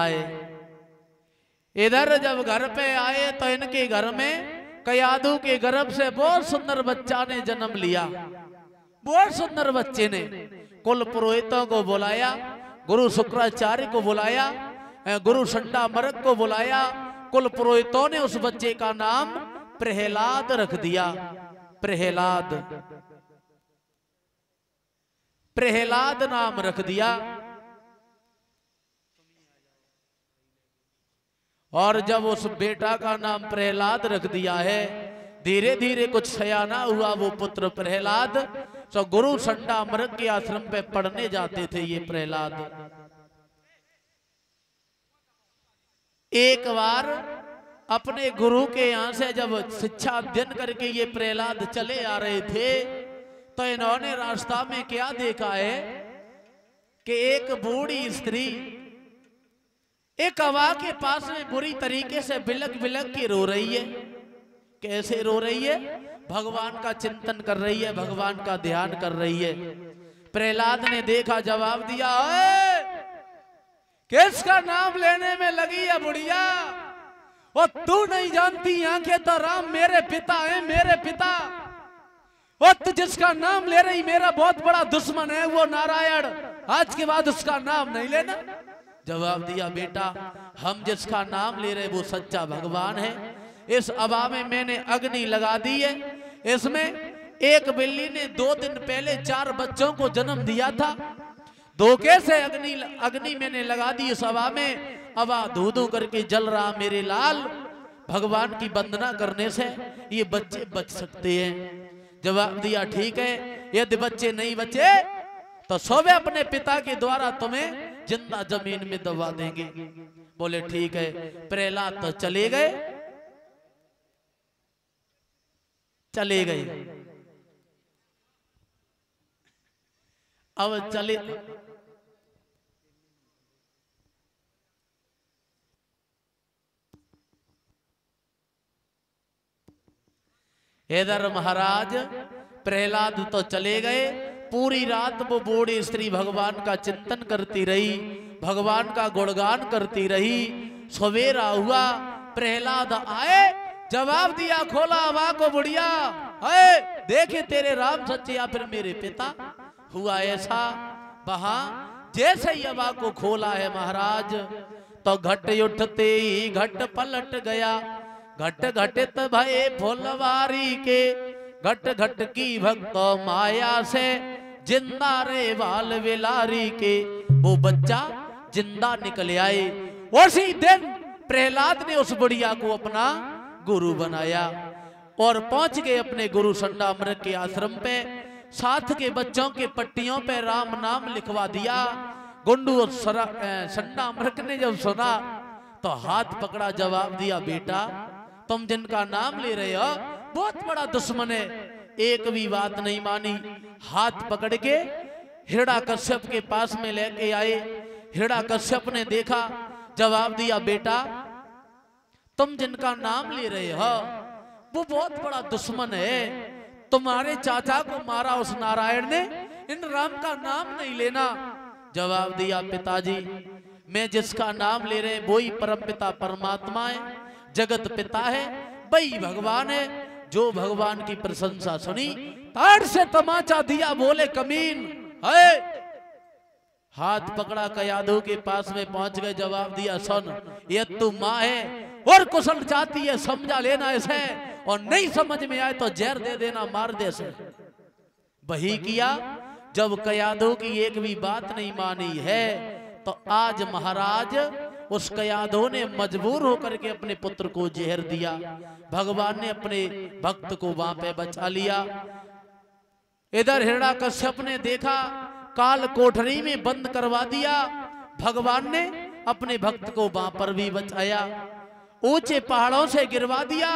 आए इधर जब घर पे आए तो इनके घर में कयादु के गर्भ से बहुत सुंदर बच्चा ने जन्म लिया बहुत सुंदर बच्चे ने कुल पुरोहितों को बुलाया गुरु शुक्राचार्य को बुलाया गुरु संडा मरक को बुलाया कुल पुरोहितों ने उस बच्चे का नाम प्रहलाद रख दिया प्रहलाद प्रहलाद नाम रख दिया और जब उस बेटा का नाम प्रहलाद रख दिया है धीरे धीरे कुछ सयाना हुआ वो पुत्र प्रहलाद तो गुरु संडा मृग के आश्रम पे पढ़ने जाते थे ये प्रहलाद एक बार अपने गुरु के यहां से जब शिक्षा अध्ययन करके ये प्रहलाद चले आ रहे थे तो इन्होंने रास्ता में क्या देखा है कि एक बूढ़ी स्त्री एक हवा के पास में बुरी तरीके से बिलक बिलक के रो रही है कैसे रो रही है भगवान का चिंतन कर रही है भगवान का ध्यान कर रही है प्रहलाद ने देखा जवाब दिया किसका नाम लेने में लगी है बुढ़िया और तू नहीं जानती आंखें तो राम मेरे पिता है मेरे पिता और तू जिसका नाम ले रही मेरा बहुत बड़ा दुश्मन है वो नारायण आज के बाद उसका नाम नहीं लेना जवाब दिया बेटा हम जिसका नाम ले रहे वो सच्चा भगवान है इस अबा में मैंने अग्नि लगा दी है इसमें एक बिल्ली ने दो दिन पहले चार बच्चों को जन्म दिया था धोखे से अग्नि अग्नि मैंने लगा दी इस अबा में अबा धो धो करके जल रहा मेरे लाल भगवान की वंदना करने से ये बच्चे बच सकते हैं जवाब दिया ठीक है यदि बच्चे नहीं बचे तो सोवे अपने पिता के द्वारा तुम्हें जिंदा जमीन में दबा देंगे बोले ठीक है प्रहलाद तो चले गए चले गए अब चले इधर महाराज प्रहलाद तो चले गए पूरी रात वो बूढ़ी स्त्री भगवान का चिंतन करती रही भगवान का गुणगान करती रही सवेरा हुआ प्रहलाद आए जवाब दिया खोला हवा को बुढ़िया है देखे तेरे राम सच्चे या फिर मेरे पिता हुआ ऐसा वहा जैसे ही अबा को खोला है महाराज तो घट उठते ही घट पलट गया घट घटित भय भोलवारी के घट घट की भक्तो माया से जिंदा रे वाल विलारी के वो बच्चा जिंदा निकल आए उसी दिन प्रहलाद ने उस बुढ़िया को अपना गुरु बनाया और पहुंच गए अपने गुरु अमृत के आश्रम पे साथ के बच्चों के पट्टियों पे राम नाम लिखवा दिया गुंडू और अमृत ने जब सुना तो हाथ पकड़ा जवाब दिया बेटा तुम जिनका नाम ले रहे हो बहुत बड़ा दुश्मन है एक भी बात नहीं मानी हाथ पकड़ के हिरड़ा कश्यप के पास में लेके आए हिरड़ा कश्यप ने देखा जवाब दिया बेटा तुम जिनका नाम ले रहे हो वो बहुत बड़ा दुश्मन है तुम्हारे चाचा को मारा उस नारायण ने इन राम का नाम नहीं लेना जवाब दिया पिताजी मैं जिसका नाम ले रहे वो ही परम पिता परमात्मा है जगत पिता है वही भगवान है जो भगवान की प्रशंसा सुनी तार से तमाचा दिया बोले कमीन है हाथ पकड़ा कयादू के पास में पहुंच गए जवाब दिया सुन ये तू माँ है और कुशल चाहती है समझा लेना इसे और नहीं समझ में आए तो जहर दे देना मार दे से वही किया जब कयादों की एक भी बात नहीं मानी है तो आज महाराज उस कयादों ने मजबूर होकर के अपने पुत्र को जहर दिया भगवान ने अपने भक्त को वहां पे बचा लिया इधर हिरणा कश्यप ने देखा काल कोठरी में बंद करवा दिया भगवान ने अपने भक्त को वहां पर भी बचाया ऊंचे पहाड़ों से गिरवा दिया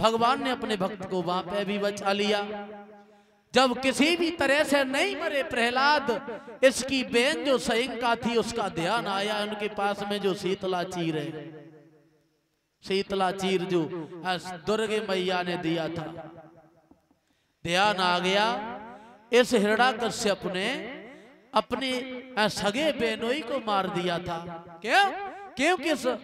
भगवान ने अपने भक्त को वहां पे भी बचा लिया जब किसी भी तरह से नहीं मरे प्रहलाद इसकी बहन जो का थी उसका ध्यान आया उनके पास में जो शीतला चीर है शीतला चीर जो दुर्गे मैया ने दिया था ध्यान आ गया इस हृदय कश्यप ने अपने सगे बेनोई को मार दिया था क्यों क्योंकि